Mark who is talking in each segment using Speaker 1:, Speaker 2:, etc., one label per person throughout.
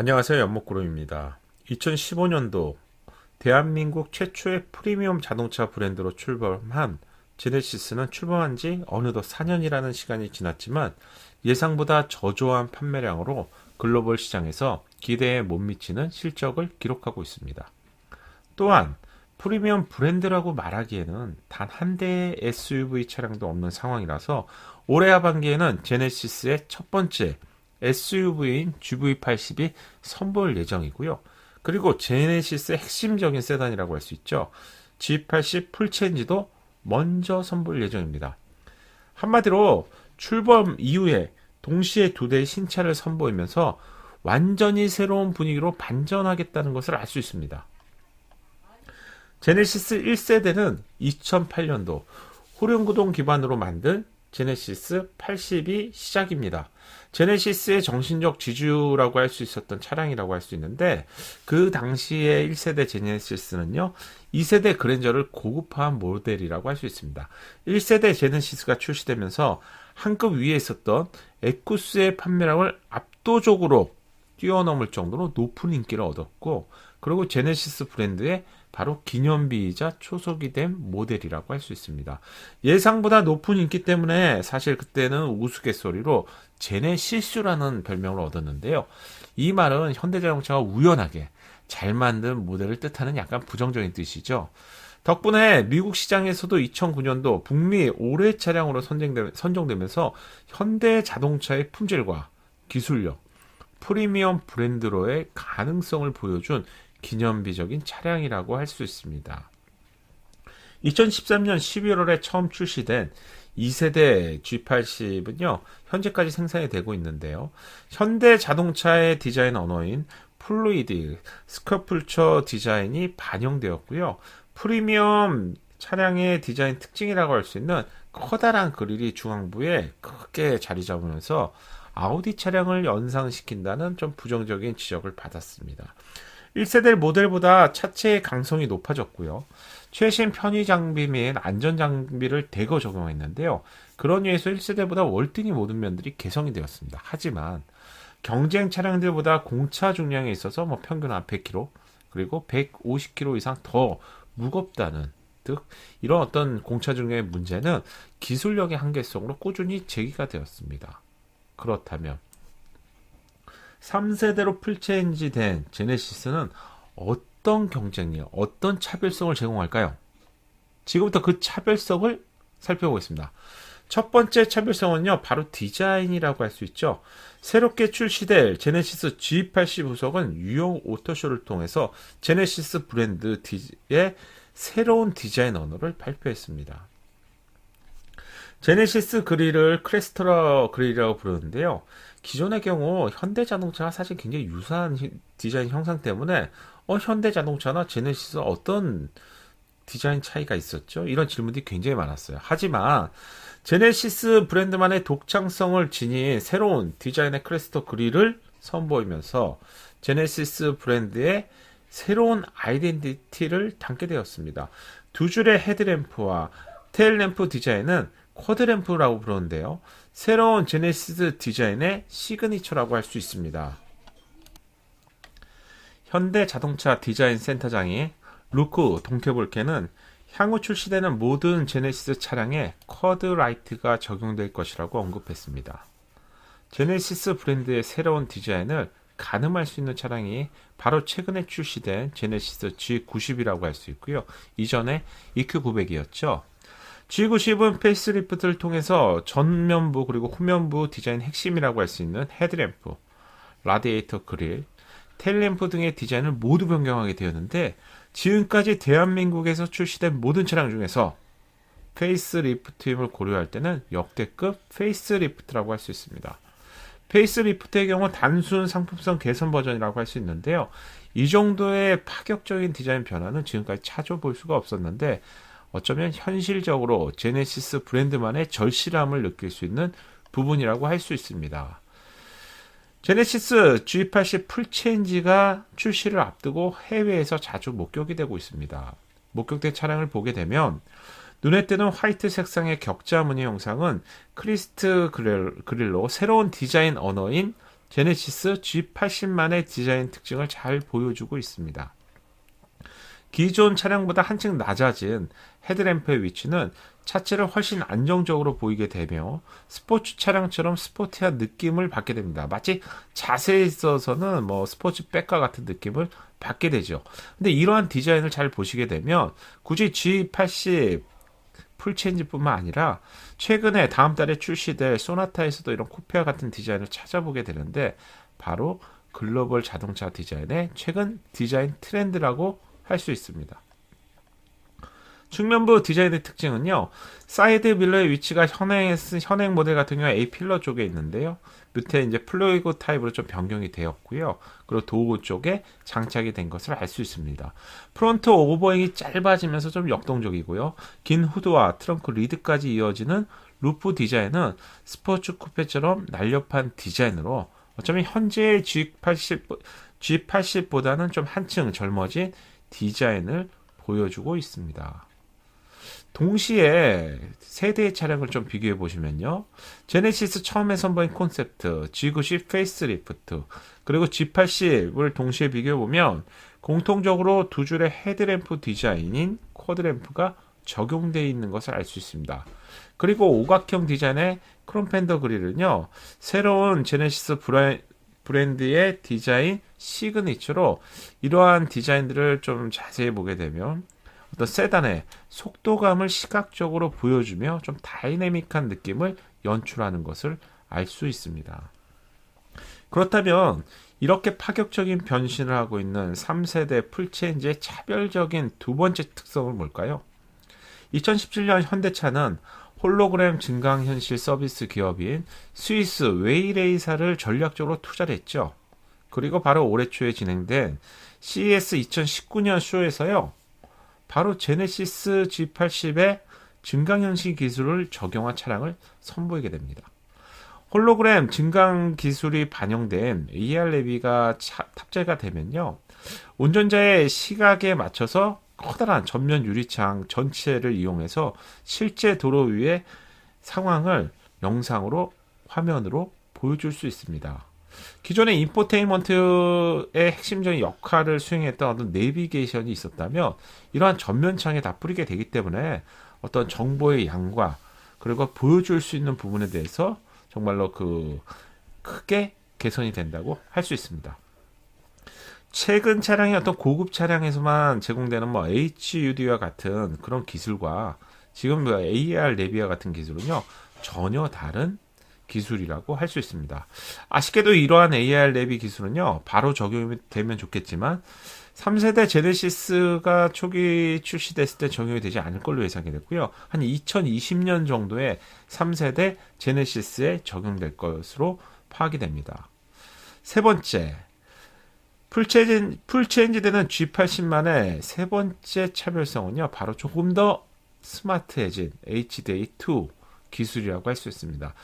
Speaker 1: 안녕하세요. 연목그룹입니다. 2015년도 대한민국 최초의 프리미엄 자동차 브랜드로 출범한 제네시스는 출범한 지 어느덧 4년이라는 시간이 지났지만 예상보다 저조한 판매량으로 글로벌 시장에서 기대에 못 미치는 실적을 기록하고 있습니다. 또한 프리미엄 브랜드라고 말하기에는 단 한 대의 SUV 차량도 없는 상황이라서 올해 하반기에는 제네시스의 첫 번째 SUV인 GV80이 선보일 예정이고요. 그리고 제네시스의 핵심적인 세단이라고 할 수 있죠. G80 풀체인지도 먼저 선보일 예정입니다. 한마디로 출범 이후에 동시에 두 대의 신차를 선보이면서 완전히 새로운 분위기로 반전하겠다는 것을 알 수 있습니다. 제네시스 1세대는 2008년도 호령구동 기반으로 만든 제네시스 8 2 시작입니다. 제네시스의 정신적 지주라고 할 수 있었던 차량이라고 할 수 있는데 그 당시에 1세대 제네시스는요. 2세대 그랜저를 고급화한 모델이라고 할 수 있습니다. 1세대 제네시스가 출시되면서 한급 위에 있었던 에쿠스의 판매량을 압도적으로 뛰어넘을 정도로 높은 인기를 얻었고 그리고 제네시스 브랜드의 바로 기념비이자 초석이 된 모델이라고 할 수 있습니다. 예상보다 높은 인기 때문에 사실 그때는 우스갯소리로 제네실수라는 별명을 얻었는데요. 이 말은 현대자동차가 우연하게 잘 만든 모델을 뜻하는 약간 부정적인 뜻이죠. 덕분에 미국 시장에서도 2009년도 북미 올해 차량으로 선정되면서 현대 자동차의 품질과 기술력, 프리미엄 브랜드로의 가능성을 보여준 기념비적인 차량이라고 할 수 있습니다. 2013년 11월에 처음 출시된 2세대 G80은요, 현재까지 생산이 되고 있는데요. 현대 자동차의 디자인 언어인 플루이드, 스커플처 디자인이 반영되었고요. 프리미엄 차량의 디자인 특징이라고 할 수 있는 커다란 그릴이 중앙부에 크게 자리 잡으면서 아우디 차량을 연상시킨다는 좀 부정적인 지적을 받았습니다. 1세대 모델보다 차체의 강성이 높아졌고요. 최신 편의 장비 및 안전 장비를 대거 적용했는데요. 그런 이유에서 1세대보다 월등히 모든 면들이 개성이 되었습니다. 하지만 경쟁 차량들보다 공차 중량에 있어서 뭐 평균 한 100kg 그리고 150kg 이상 더 무겁다는 득 이런 어떤 공차 중량의 문제는 기술력의 한계성으로 꾸준히 제기가 되었습니다. 그렇다면 3세대로 풀체인지 된 제네시스는 어떤 경쟁력, 어떤 차별성을 제공할까요? 지금부터 그 차별성을 살펴보겠습니다. 첫 번째 차별성은요, 바로 디자인이라고 할 수 있죠. 새롭게 출시될 제네시스 G80 후석은 유용 오토쇼를 통해서 제네시스 브랜드의 새로운 디자인 언어를 발표했습니다. 제네시스 그릴을 크레스트라 그릴이라고 부르는데요. 기존의 경우 현대자동차와 사실 굉장히 유사한 디자인 형상 때문에 어 현대자동차나 제네시스 어떤 디자인 차이가 있었죠? 이런 질문들이 굉장히 많았어요. 하지만 제네시스 브랜드만의 독창성을 지닌 새로운 디자인의 크레스토 그릴을 선보이면서 제네시스 브랜드의 새로운 아이덴티티를 담게 되었습니다. 두 줄의 헤드램프와 테일램프 디자인은 쿼드램프라고 부르는데요. 새로운 제네시스 디자인의 시그니처라고 할 수 있습니다. 현대 자동차 디자인 센터장이 루크 동케볼케는 향후 출시되는 모든 제네시스 차량에 쿼드 라이트가 적용될 것이라고 언급했습니다. 제네시스 브랜드의 새로운 디자인을 가늠할 수 있는 차량이 바로 최근에 출시된 제네시스 G90이라고 할 수 있고요. 이전에 EQ900이었죠. G90은 페이스리프트를 통해서 전면부 그리고 후면부 디자인 핵심이라고 할 수 있는 헤드램프, 라디에이터 그릴, 텔램프 등의 디자인을 모두 변경하게 되었는데 지금까지 대한민국에서 출시된 모든 차량 중에서 페이스리프트임을 고려할 때는 역대급 페이스리프트라고 할 수 있습니다. 페이스리프트의 경우 단순 상품성 개선 버전이라고 할 수 있는데요. 이 정도의 파격적인 디자인 변화는 지금까지 찾아볼 수가 없었는데 어쩌면 현실적으로 제네시스 브랜드만의 절실함을 느낄 수 있는 부분이라고 할 수 있습니다. 제네시스 G80 풀체인지가 출시를 앞두고 해외에서 자주 목격이 되고 있습니다. 목격된 차량을 보게 되면 눈에 띄는 화이트 색상의 격자 무늬 형상은 크리스트 그릴, 로 새로운 디자인 언어인 제네시스 G80만의 디자인 특징을 잘 보여주고 있습니다. 기존 차량보다 한층 낮아진 헤드램프의 위치는 차체를 훨씬 안정적으로 보이게 되며 스포츠 차량처럼 스포티한 느낌을 받게 됩니다. 마치 자세에 있어서는 뭐 스포츠 백과 같은 느낌을 받게 되죠. 근데 이러한 디자인을 잘 보시게 되면 굳이 G80 풀체인지뿐만 아니라 최근에 다음 달에 출시될 소나타에서도 이런 코페와 같은 디자인을 찾아보게 되는데 바로 글로벌 자동차 디자인의 최근 디자인 트렌드라고 할수 있습니다. 측면부 디자인의 특징은요. 사이드 밀러의 위치가 현행, 현행 모델 같은 경우 에 A 필러 쪽에 있는데요. 밑에 이제 플로이고 타입으로 좀 변경이 되었고요. 그리고 도구 쪽에 장착이 된 것을 알 수 있습니다. 프론트 오버행이 짧아지면서 좀 역동적이고요. 긴 후드와 트렁크 리드까지 이어지는 루프 디자인은 스포츠 쿠페처럼 날렵한 디자인으로 어쩌면 현재의 G80, G80보다는 좀 한층 젊어진 디자인을 보여주고 있습니다. 동시에 세대의 차량을 좀 비교해 보시면요. 제네시스 처음에 선보인 콘셉트, G90 페이스리프트, 그리고 G80을 동시에 비교해 보면 공통적으로 두 줄의 헤드램프 디자인인 쿼드램프가 적용되어 있는 것을 알 수 있습니다. 그리고 오각형 디자인의 크롬 팬더 그릴은요. 새로운 제네시스 브라인 브랜드의 디자인 시그니처로 이러한 디자인들을 좀 자세히 보게 되면 어떤 세단의 속도감을 시각적으로 보여주며 좀 다이내믹한 느낌을 연출하는 것을 알 수 있습니다. 그렇다면 이렇게 파격적인 변신을 하고 있는 3세대 풀체인지의 차별적인 두 번째 특성은 뭘까요? 2017년 현대차는 홀로그램 증강현실 서비스 기업인 스위스 웨이레이사를 전략적으로 투자를 했죠. 그리고 바로 올해 초에 진행된 CES 2019년 쇼에서요. 바로 제네시스 G80의 증강현실 기술을 적용한 차량을 선보이게 됩니다. 홀로그램 증강 기술이 반영된 AR 레비가 탑재가 되면요. 운전자의 시각에 맞춰서 커다란 전면 유리창 전체를 이용해서 실제 도로 위의 상황을 영상으로 화면으로 보여줄 수 있습니다. 기존의 인포테인먼트의 핵심적인 역할을 수행했던 어떤 내비게이션이 있었다면 이러한 전면창에 다 뿌리게 되기 때문에 어떤 정보의 양과 그리고 보여줄 수 있는 부분에 대해서 정말로 그 크게 개선이 된다고 할 수 있습니다. 최근 차량의 어떤 고급 차량에서만 제공되는 뭐 HUD와 같은 그런 기술과 지금 뭐 AR 내비와 같은 기술은요 전혀 다른 기술이라고 할 수 있습니다. 아쉽게도 이러한 AR 내비 기술은요 바로 적용이 되면 좋겠지만 3세대 제네시스가 초기 출시됐을 때 적용이 되지 않을 걸로 예상이 됐고요. 한 2020년 정도에 3세대 제네시스에 적용될 것으로 파악이 됩니다. 세 번째, 풀체인, 풀체인지되는 G80만의 세 번째 차별성은요, 바로 조금 더 스마트해진 HDA2 기술이라고 할 수 있습니다.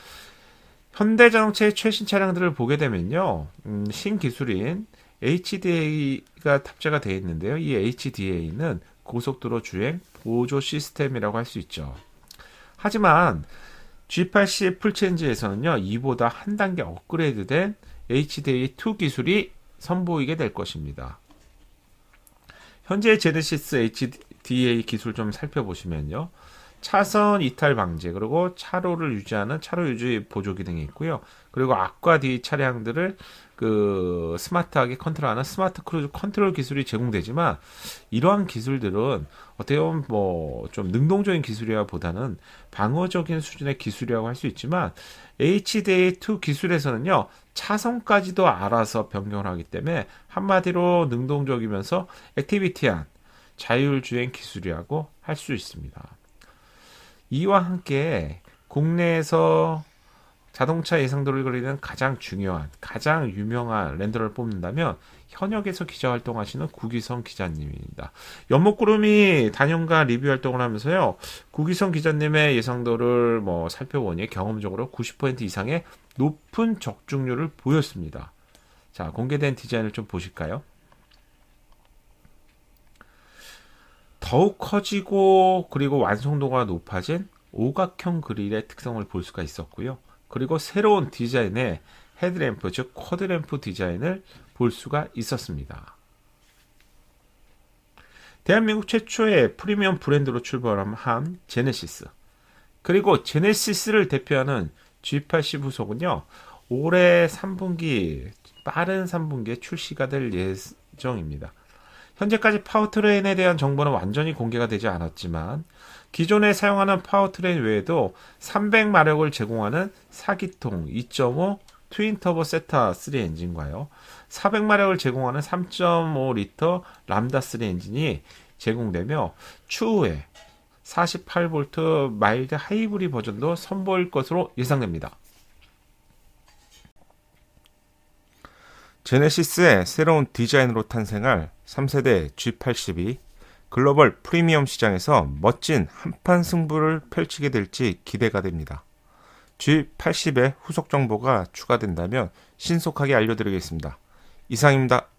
Speaker 1: 현대자동차의 최신 차량들을 보게 되면요, 음, 신기술인 HDA가 탑재가 되어 있는데요. 이 HDA는 고속도로 주행 보조 시스템이라고 할 수 있죠. 하지만 G80 풀체인지에서는요, 이보다 한 단계 업그레이드된 HDA2 기술이 선보이게 될 것입니다. 현재 제네시스 HDA 기술 좀 살펴보시면요. 차선 이탈 방지 그리고 차로를 유지하는 차로 유지 보조 기능이 있고요. 그리고 앞과 뒤 차량들을 그 스마트하게 컨트롤하는 스마트 크루즈 컨트롤 기술이 제공되지만 이러한 기술들은 어떻게 보면 뭐 좀 능동적인 기술이라보다는 방어적인 수준의 기술이라고 할 수 있지만 HDA2 기술에서는요 차선까지도 알아서 변경을 하기 때문에 한마디로 능동적이면서 액티비티한 자율주행 기술이라고 할 수 있습니다. 이와 함께 국내에서 자동차 예상도를 그리는 가장 중요한, 가장 유명한 렌더를 뽑는다면 현역에서 기자 활동하시는 구기성 기자님입니다. 연목구름이 단연간 리뷰 활동을 하면서요, 구기성 기자님의 예상도를 뭐 살펴보니 경험적으로 90% 이상의 높은 적중률을 보였습니다. 자, 공개된 디자인을 좀 보실까요? 더욱 커지고 그리고 완성도가 높아진 오각형 그릴의 특성을 볼 수가 있었고요. 그리고 새로운 디자인의 헤드램프 즉 쿼드램프 디자인을 볼 수가 있었습니다. 대한민국 최초의 프리미엄 브랜드로 출발한 제네시스 그리고 제네시스를 대표하는 G80 후속은요 올해 3분기 빠른 3분기에 출시가 될 예정입니다. 현재까지 파워트레인에 대한 정보는 완전히 공개가 되지 않았지만 기존에 사용하는 파워트레인 외에도 300마력을 제공하는 4기통2.5 트윈터보 세타 3 엔진과요. 400마력을 제공하는 3.5리터 람다 3 엔진이 제공되며 추후에 48V 마일드 하이브리 버전도 선보일 것으로 예상됩니다. 제네시스의 새로운 디자인으로 탄생할 3세대 G82 글로벌 프리미엄 시장에서 멋진 한판 승부를 펼치게 될지 기대가 됩니다. G80의 후속 정보가 추가된다면 신속하게 알려드리겠습니다. 이상입니다.